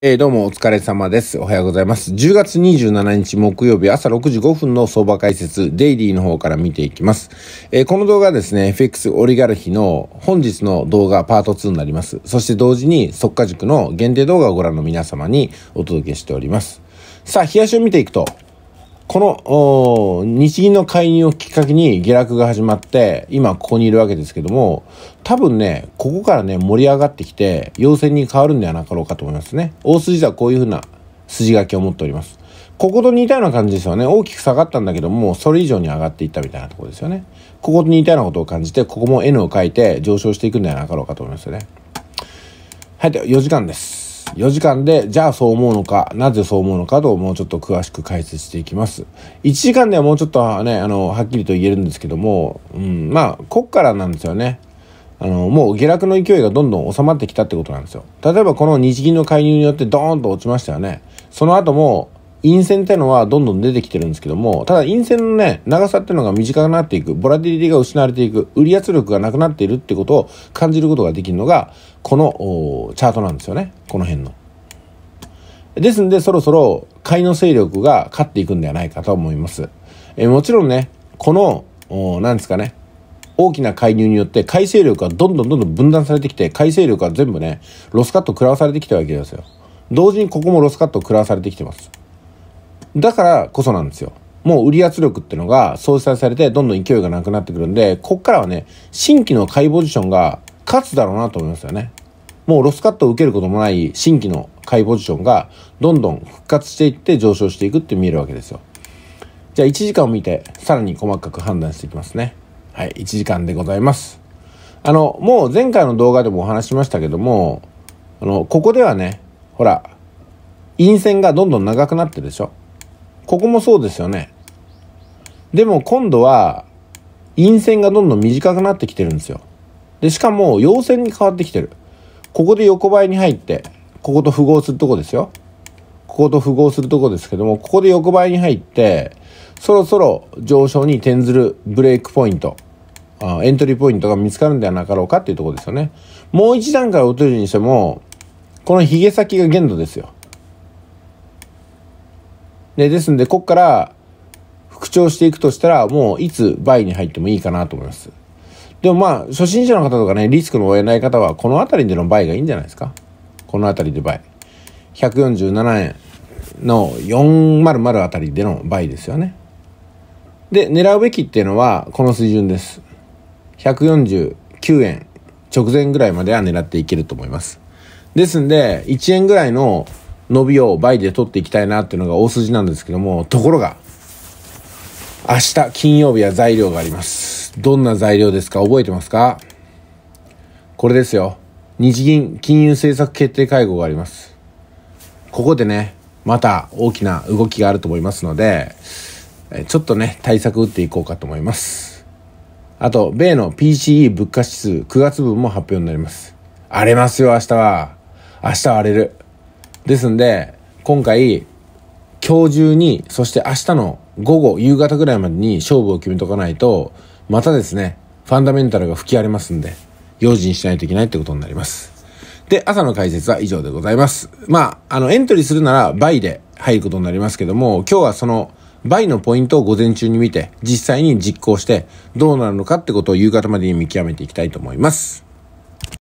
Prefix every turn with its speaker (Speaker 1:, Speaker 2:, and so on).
Speaker 1: えー、どうもお疲れ様です。おはようございます。10月27日木曜日朝6時5分の相場解説、デイリーの方から見ていきます。えー、この動画はですね、FX オリガルヒの本日の動画パート2になります。そして同時に速化塾の限定動画をご覧の皆様にお届けしております。さあ、冷やしを見ていくと、この、日銀の介入をきっかけに下落が始まって、今ここにいるわけですけども、多分ね、ここからね、盛り上がってきて、陽線に変わるんではなかろうかと思いますね。大筋ではこういうふうな筋書きを持っております。ここと似たような感じですよね。大きく下がったんだけども、それ以上に上がっていったみたいなところですよね。ここと似たようなことを感じて、ここも N を書いて上昇していくんではなかろうかと思いますよね。はい、では4時間です。4時間で、じゃあそう思うのか、なぜそう思うのかと、もうちょっと詳しく解説していきます。1時間ではもうちょっとね、あの、はっきりと言えるんですけども、うん、まあ、こっからなんですよね。あの、もう下落の勢いがどんどん収まってきたってことなんですよ。例えばこの日銀の介入によってドーンと落ちましたよね。その後も、陰線ってのはどんどん出てきてるんですけども、ただ陰線のね、長さってのが短くなっていく、ボラティリティが失われていく、売り圧力がなくなっているってことを感じることができるのが、このチャートなんですよね。この辺の。ですんで、そろそろ買いの勢力が勝っていくんではないかと思います。えもちろんね、この、なんですかね、大きな介入によってい勢力がどんどんどんどん分断されてきて、い勢力が全部ね、ロスカット食らわされてきたわけですよ。同時にここもロスカット食らわされてきてます。だからこそなんですよ。もう売り圧力ってのが創殺されてどんどん勢いがなくなってくるんで、こっからはね、新規の買いポジションが勝つだろうなと思いますよね。もうロスカットを受けることもない新規の買いポジションがどんどん復活していって上昇していくって見えるわけですよ。じゃあ1時間を見てさらに細かく判断していきますね。はい、1時間でございます。あの、もう前回の動画でもお話しましたけども、あの、ここではね、ほら、陰線がどんどん長くなってるでしょここもそうですよね。でも今度は、陰線がどんどん短くなってきてるんですよ。で、しかも、陽線に変わってきてる。ここで横ばいに入って、ここと符合するとこですよ。ここと符合するとこですけども、ここで横ばいに入って、そろそろ上昇に転ずるブレイクポイント、あエントリーポイントが見つかるんではなかろうかっていうとこですよね。もう一段階落とるにしても、このヒゲ先が限度ですよ。で、ですんで、ここから復調していくとしたら、もういつ倍に入ってもいいかなと思います。でもまあ、初心者の方とかね、リスクの負えない方は、この辺りでの倍がいいんじゃないですか。この辺りで倍。147円の400あたりでの倍ですよね。で、狙うべきっていうのは、この水準です。149円直前ぐらいまでは狙っていけると思います。ですんで、1円ぐらいの伸びを倍で取っていきたいなっていうのが大筋なんですけども、ところが、明日金曜日は材料があります。どんな材料ですか覚えてますかこれですよ。日銀金融政策決定会合があります。ここでね、また大きな動きがあると思いますので、ちょっとね、対策打っていこうかと思います。あと、米の PCE 物価指数9月分も発表になります。荒れますよ、明日は。明日は荒れる。ですんで、今回、今日中に、そして明日の午後、夕方ぐらいまでに勝負を決めとかないと、またですね、ファンダメンタルが吹き荒れますんで、用心しないといけないってことになります。で、朝の解説は以上でございます。まあ、あの、エントリーするなら倍で入ることになりますけども、今日はその倍のポイントを午前中に見て、実際に実行して、どうなるのかってことを夕方までに見極めていきたいと思います。